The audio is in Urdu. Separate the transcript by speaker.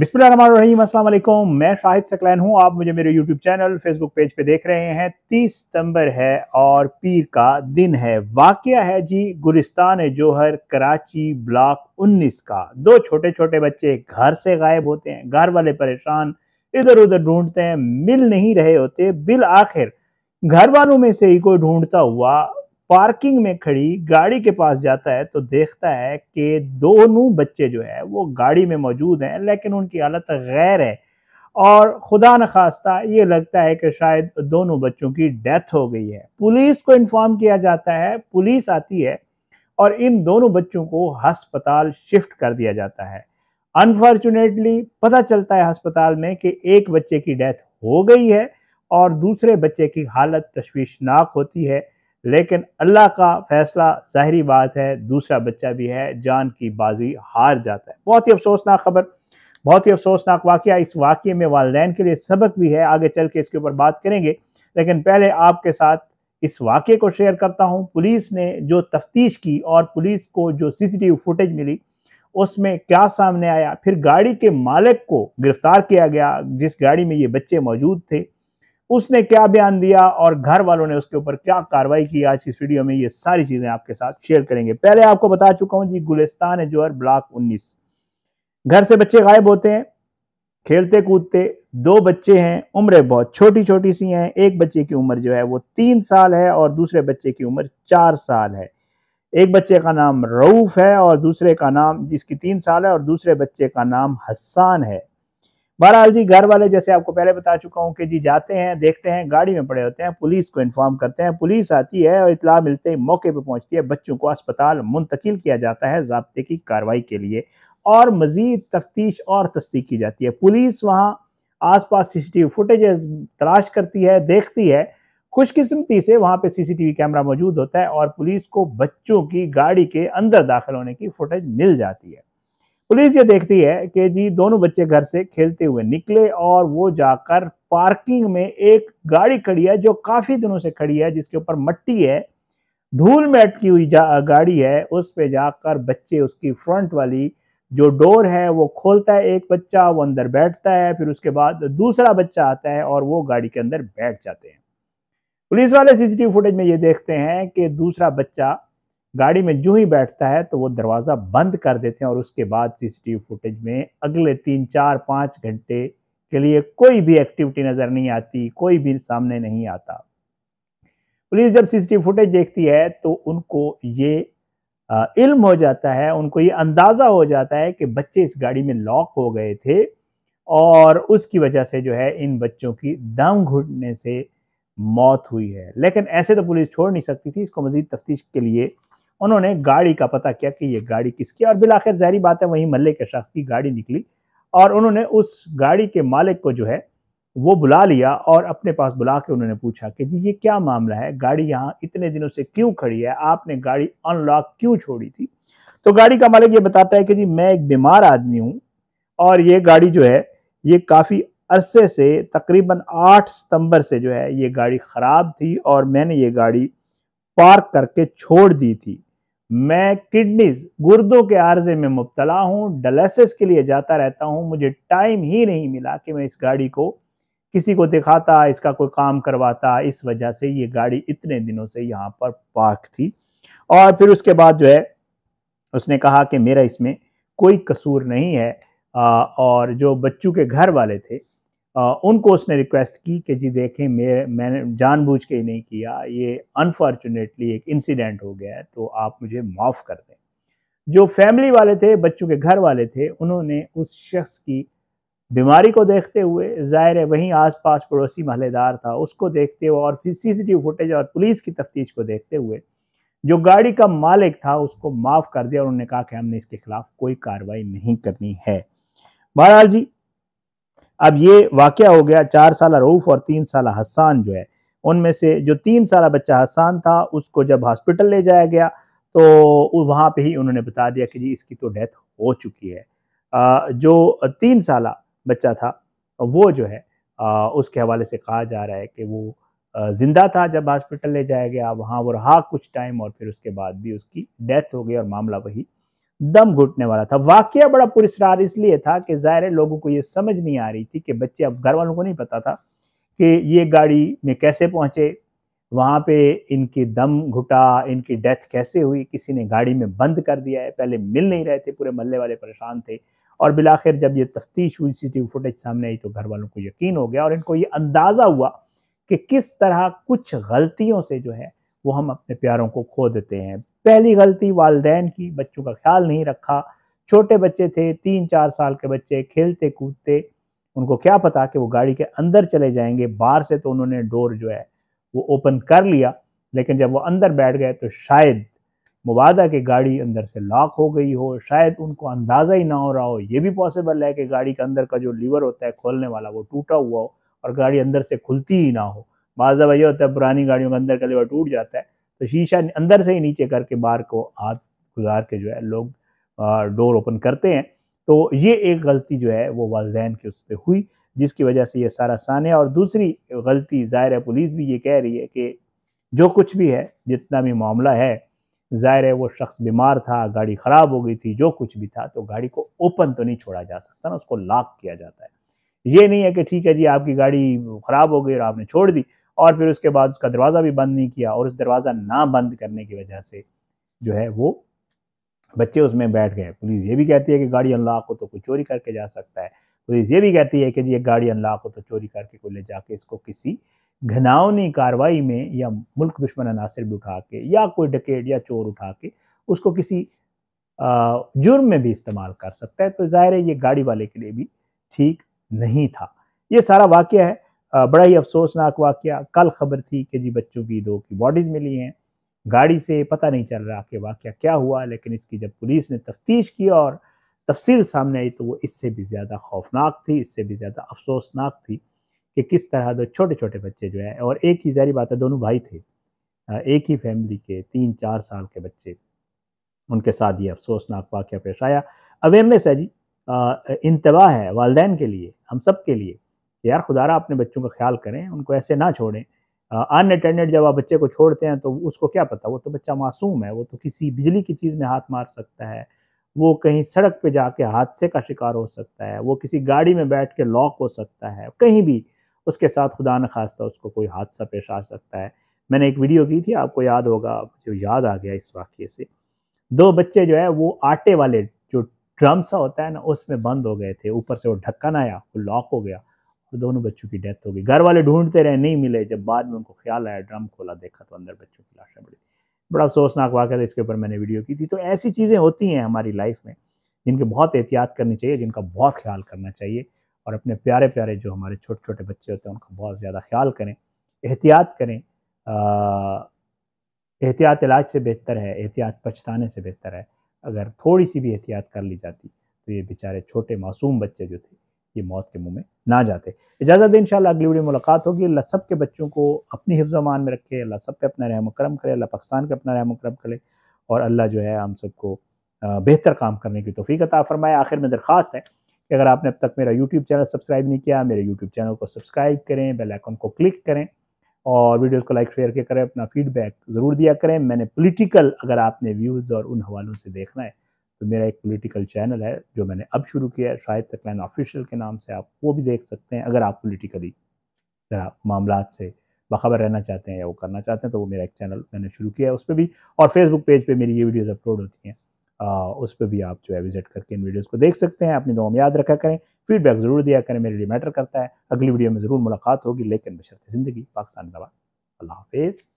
Speaker 1: بسم اللہ الرحمن الرحیم السلام علیکم میں شاہد سکلین ہوں آپ مجھے میرے YouTube channel Facebook page پہ دیکھ رہے ہیں تیس ستمبر ہے اور پیر کا دن ہے واقعہ ہے جی گرستان جوہر کراچی بلاک انیس کا دو چھوٹے چھوٹے بچے گھر سے غائب ہوتے ہیں گھر والے پریشان ادھر ادھر ڈھونڈتے ہیں مل نہیں رہے ہوتے بالآخر گھر والوں میں سے ہی کوئی ڈھونڈتا ہوا پارکنگ میں کھڑی گاڑی کے پاس جاتا ہے تو دیکھتا ہے کہ دونوں بچے جو ہے وہ گاڑی میں موجود ہیں لیکن ان کی حالت غیر ہے اور خدا نخواستہ یہ لگتا ہے کہ شاید دونوں بچوں کی ڈیتھ ہو گئی ہے پولیس کو انفارم کیا جاتا ہے پولیس آتی ہے اور ان دونوں بچوں کو ہسپتال شفٹ کر دیا جاتا ہے انفارچونیٹلی پتہ چلتا ہے ہسپتال میں کہ ایک بچے کی ڈیتھ ہو گئی ہے اور دوسرے بچے کی حالت تشویشناک ہوتی ہے لیکن اللہ کا فیصلہ ظاہری بات ہے دوسرا بچہ بھی ہے جان کی بازی ہار جاتا ہے بہت ہی افسوسناک خبر بہت ہی افسوسناک واقعہ اس واقعے میں والدین کے لیے سبق بھی ہے آگے چل کے اس کے اوپر بات کریں گے لیکن پہلے آپ کے ساتھ اس واقعے کو شیئر کرتا ہوں پولیس نے جو تفتیش کی اور پولیس کو جو سی سی ٹی وی فوٹیج ملی اس میں کیا سامنے آیا پھر گاڑی کے مالک کو گرفتار کیا گیا جس گاڑی میں یہ بچے موجود تھے اس نے کیا بیان دیا اور گھر والوں نے اس کے اوپر کیا کاروائی کی آج اس ویڈیو میں یہ ساری چیزیں آپ کے ساتھ شیئر کریں گے پہلے آپ کو بتا چکا ہوں جی گلستان جوہر بلاک انیس گھر سے بچے غائب ہوتے ہیں کھیلتے کودتے دو بچے ہیں عمریں بہت چھوٹی چھوٹی سی ہیں ایک بچے کی عمر جو ہے وہ تین سال ہے اور دوسرے بچے کی عمر چار سال ہے ایک بچے کا نام روف ہے اور دوسرے کا نام جس کی تین سال ہے اور دوسرے بچے کا نام حسان ہے بہرحال جی گھر والے جیسے آپ کو پہلے بتا چکا ہوں کہ جی جاتے ہیں دیکھتے ہیں گاڑی میں پڑے ہوتے ہیں پولیس کو انفارم کرتے ہیں پولیس آتی ہے اور اطلاع ملتے موقع پہ پہنچتی ہے بچوں کو اسپتال منتقل کیا جاتا ہے ضابطے کی کاروائی کے لیے اور مزید تفتیش اور تصدیق کی جاتی ہے پولیس وہاں آس پاس سی سی ٹی وی فوٹیجز تلاش کرتی ہے دیکھتی ہے خوش قسمتی سے وہاں پہ سی سی ٹی وی کیمرہ موجود ہوتا ہے اور پولیس کو بچوں کی گاڑی کے اندر داخل ہونے کی فوٹیج مل جاتی ہے پولیس یہ دیکھتی ہے کہ جی دونوں بچے گھر سے کھیلتے ہوئے نکلے اور وہ جا کر پارکنگ میں ایک گاڑی کھڑی ہے جو کافی دنوں سے کھڑی ہے جس کے اوپر مٹی ہے دھول میں اٹکی ہوئی گاڑی ہے اس پہ جا کر بچے اس کی فرنٹ والی جو ڈور ہے وہ کھولتا ہے ایک بچہ وہ اندر بیٹھتا ہے پھر اس کے بعد دوسرا بچہ آتا ہے اور وہ گاڑی کے اندر بیٹھ جاتے ہیں پولیس والے سی سی سیٹی فوٹیج میں یہ دیکھتے ہیں کہ دوسرا بچہ گاڑی میں جو ہی بیٹھتا ہے تو وہ دروازہ بند کر دیتے ہیں اور اس کے بعد سی سی ٹی وی فوٹیج میں اگلے تین چار پانچ گھنٹے کے لیے کوئی بھی ایکٹیویٹی نظر نہیں آتی کوئی بھی سامنے نہیں آتا پولیس جب سی سی ٹی وی فوٹیج دیکھتی ہے تو ان کو یہ علم ہو جاتا ہے ان کو یہ اندازہ ہو جاتا ہے کہ بچے اس گاڑی میں لاک ہو گئے تھے اور اس کی وجہ سے جو ہے ان بچوں کی دم گھٹنے سے موت ہوئی ہے لیکن ایسے تو پولیس چھوڑ نہیں سکتی تھی اس کو مزید تفتیش کے لیے انہوں نے گاڑی کا پتہ کیا کہ یہ گاڑی کس کی اور بالآخیر ظاہری بات ہے وہیں محلے کے شخص کی گاڑی نکلی اور انہوں نے اس گاڑی کے مالک کو جو ہے وہ بلا لیا اور اپنے پاس بلا کے انہوں نے پوچھا کہ جی یہ کیا معاملہ ہے گاڑی یہاں اتنے دنوں سے کیوں کھڑی ہے آپ نے گاڑی ان لاک کیوں چھوڑی تھی تو گاڑی کا مالک یہ بتاتا ہے کہ جی میں ایک بیمار آدمی ہوں اور یہ گاڑی جو ہے یہ کافی عرصے سے تقریباً آٹھ ستمبر سے جو ہے یہ گاڑی خراب تھی اور میں نے یہ گاڑی پارک کر کے چھوڑ دی تھی میں کڈنیز گردوں کے عارضے میں مبتلا ہوں ڈلیسس کے لیے جاتا رہتا ہوں مجھے ٹائم ہی نہیں ملا کہ میں اس گاڑی کو کسی کو دکھاتا اس کا کوئی کام کرواتا اس وجہ سے یہ گاڑی اتنے دنوں سے یہاں پر پاک تھی اور پھر اس کے بعد جو ہے اس نے کہا کہ میرا اس میں کوئی قصور نہیں ہے اور جو بچوں کے گھر والے تھے ان کو اس نے ریکویسٹ کی کہ جی دیکھیں میں نے جان بوجھ کے ہی نہیں کیا یہ انفارچونیٹلی ایک انسیڈنٹ ہو گیا ہے تو آپ مجھے معاف کر دیں جو فیملی والے تھے بچوں کے گھر والے تھے انہوں نے اس شخص کی بیماری کو دیکھتے ہوئے ظاہر ہے وہیں آس پاس پڑوسی محلے دار تھا اس کو دیکھتے ہوئے اور پھر C C T V footage اور پولیس کی تفتیش کو دیکھتے ہوئے جو گاڑی کا مالک تھا اس کو معاف کر دیا اور انہوں نے کہا کہ ہم نے اس کے خلاف کوئی کاروائی نہیں کرنی ہے بہرحال جی اب یہ واقعہ ہو گیا چار سالہ روف اور تین سالہ حسان جو ہے ان میں سے جو تین سالہ بچہ حسان تھا اس کو جب ہاسپٹل لے جایا گیا تو وہاں پہ ہی انہوں نے بتا دیا کہ جی اس کی تو ڈیتھ ہو چکی ہے جو تین سالہ بچہ تھا وہ جو ہے اس کے حوالے سے کہا جا رہا ہے کہ وہ زندہ تھا جب ہاسپٹل لے جایا گیا وہاں وہ رہا کچھ ٹائم اور پھر اس کے بعد بھی اس کی ڈیتھ ہو گئی اور معاملہ وہی دم گھٹنے والا تھا واقعہ بڑا پرسرار اس لیے تھا کہ ظاہر لوگوں کو یہ سمجھ نہیں آ رہی تھی کہ بچے اب گھر والوں کو نہیں پتا تھا کہ یہ گاڑی میں کیسے پہنچے وہاں پہ ان کی دم گھٹا ان کی ڈیتھ کیسے ہوئی کسی نے گاڑی میں بند کر دیا ہے پہلے مل نہیں رہے تھے پورے محلے والے پریشان تھے اور بلاخر جب یہ تفتیش ہوئی سی ٹی وی فوٹیج سامنے آئی تو گھر والوں کو یقین ہو گیا اور ان کو یہ اندازہ ہوا کہ کس طرح کچھ غلطیوں سے جو ہے وہ ہم اپنے پیاروں کو کھو دیتے ہیں پہلی غلطی والدین کی بچوں کا خیال نہیں رکھا چھوٹے بچے تھے تین چار سال کے بچے کھیلتے کودتے ان کو کیا پتا کہ وہ گاڑی کے اندر چلے جائیں گے باہر سے تو انہوں نے ڈور جو ہے وہ اوپن کر لیا لیکن جب وہ اندر بیٹھ گئے تو شاید مبادہ کہ گاڑی اندر سے لاک ہو گئی ہو شاید ان کو اندازہ ہی نہ ہو رہا ہو یہ بھی پاسبل ہے کہ گاڑی کے اندر کا جو لیور ہوتا ہے کھولنے والا وہ ٹوٹا ہوا ہو اور گاڑی اندر سے کھلتی ہی نہ ہو بعض دفعہ یہ ہوتا ہے پرانی گاڑیوں کے اندر کا لیور ٹوٹ جاتا ہے تو شیشہ اندر سے ہی نیچے کر کے بار کو ہاتھ گزار کے جو ہے لوگ ڈور اوپن کرتے ہیں تو یہ ایک غلطی جو ہے وہ والدین کے اس پہ ہوئی جس کی وجہ سے یہ سارا سان اور دوسری غلطی ظاہر ہے پولیس بھی یہ کہہ رہی ہے کہ جو کچھ بھی ہے جتنا بھی معاملہ ہے ظاہر ہے وہ شخص بیمار تھا گاڑی خراب ہو گئی تھی جو کچھ بھی تھا تو گاڑی کو اوپن تو نہیں چھوڑا جا سکتا نا اس کو لاک کیا جاتا ہے یہ نہیں ہے کہ ٹھیک ہے جی آپ کی گاڑی خراب ہو گئی اور آپ نے چھوڑ دی اور پھر اس کے بعد اس کا دروازہ بھی بند نہیں کیا اور اس دروازہ نہ بند کرنے کی وجہ سے جو ہے وہ بچے اس میں بیٹھ گئے پولیس یہ بھی کہتی ہے کہ گاڑی ان لاکھ ہو تو کوئی چوری کر کے جا سکتا ہے پولیس یہ بھی کہتی ہے کہ جی ایک گاڑی ان لاکھ ہو تو چوری کر کے کوئی لے جا کے اس کو کسی گھناؤنی کاروائی میں یا ملک دشمن عناصر بھی اٹھا کے یا کوئی ڈکیٹ یا چور اٹھا کے اس کو کسی جرم میں بھی استعمال کر سکتا ہے تو ظاہر ہے یہ گاڑی والے کے لیے بھی ٹھیک نہیں تھا یہ سارا واقعہ ہے بڑا ہی افسوسناک واقعہ کل خبر تھی کہ جی بچوں کی دو کی باڈیز ملی ہیں گاڑی سے پتہ نہیں چل رہا کہ واقعہ کیا ہوا لیکن اس کی جب پولیس نے تفتیش کی اور تفصیل سامنے آئی تو وہ اس سے بھی زیادہ خوفناک تھی اس سے بھی زیادہ افسوسناک تھی کہ کس طرح دو چھوٹے چھوٹے بچے جو ہیں اور ایک ہی ظاہری بات ہے دونوں بھائی تھے ایک ہی فیملی کے تین چار سال کے بچے ان کے ساتھ یہ افسوسناک واقعہ پیش آیا اویئرنیس ہے جی انتباہ ہے والدین کے لیے ہم سب کے لیے یار خدا رہا اپنے بچوں کا خیال کریں ان کو ایسے نہ چھوڑیں ان اٹینڈیڈ جب آپ بچے کو چھوڑتے ہیں تو اس کو کیا پتہ وہ تو بچہ معصوم ہے وہ تو کسی بجلی کی چیز میں ہاتھ مار سکتا ہے وہ کہیں سڑک پہ جا کے حادثے کا شکار ہو سکتا ہے وہ کسی گاڑی میں بیٹھ کے لاک ہو سکتا ہے کہیں بھی اس کے ساتھ خدا نخواستہ اس کو کوئی حادثہ پیش آ سکتا ہے میں نے ایک ویڈیو کی تھی آپ کو یاد ہوگا جو یاد آ گیا اس واقعے سے دو بچے جو ہے وہ آٹے والے جو ڈرم سا ہوتا ہے نا اس میں بند ہو گئے تھے اوپر سے وہ ڈھکن آیا وہ لاک ہو گیا دونوں بچوں کی ڈیتھ ہو گئی گھر والے ڈھونڈتے رہے نہیں ملے جب بعد میں ان کو خیال آیا ڈرم کھولا دیکھا تو اندر بچوں کی لاشیں بڑی بڑا افسوسناک واقعہ تھا اس کے اوپر میں نے ویڈیو کی تھی تو ایسی چیزیں ہوتی ہیں ہماری لائف میں جن کی بہت احتیاط کرنی چاہیے جن کا بہت خیال کرنا چاہیے اور اپنے پیارے پیارے جو ہمارے چھوٹے چھوٹے بچے ہوتے ہیں ان کا بہت زیادہ خیال کریں احتیاط کریں احتیاط علاج سے بہتر ہے احتیاط پچھتانے سے بہتر ہے اگر تھوڑی سی بھی احتیاط کر لی جاتی تو یہ بیچارے چھوٹے معصوم بچے جو تھے یہ موت کے منہ میں نہ جاتے اجازت دیں انشاءاللہ اگلی ویڈیو ملاقات ہوگی اللہ سب کے بچوں کو اپنی حفظ و امان میں رکھے اللہ سب پہ اپنا رحم و کرم کرے اللہ پاکستان کے اپنا رحم و کرم کرے اور اللہ جو ہے ہم سب کو بہتر کام کرنے کی توفیق عطا فرمائے آخر میں درخواست ہے کہ اگر آپ نے اب تک میرا یوٹیوب چینل سبسکرائب نہیں کیا میرے یوٹیوب چینل کو سبسکرائب کریں بیل آئیکن کو کلک کریں اور ویڈیوز کو لائک شیئر کے کریں اپنا فیڈ بیک ضرور دیا کریں میں نے پولیٹیکل اگر آپ نے ویوز اور ان حوالوں سے دیکھنا ہے تو میرا ایک پولیٹیکل چینل ہے جو میں نے اب شروع کیا ہے شاہد سکلین آفیشیل کے نام سے آپ وہ بھی دیکھ سکتے ہیں اگر آپ پولیٹیکلی ذرا معاملات سے باخبر رہنا چاہتے ہیں یا وہ کرنا چاہتے ہیں تو وہ میرا ایک چینل میں نے شروع کیا ہے اس پہ بھی اور فیس بک پیج پہ میری یہ ویڈیوز اپلوڈ ہوتی ہیں اس پہ بھی آپ جو ہے وزٹ کر کے ان ویڈیوز کو دیکھ سکتے ہیں دعاؤں میں یاد رکھا کریں فیڈ بیک ضرور دیا کریں میرے لیے میٹر کرتا ہے اگلی ویڈیو میں ضرور ملاقات ہوگی لیکن بشرط زندگی پاکستان اللہ حافظ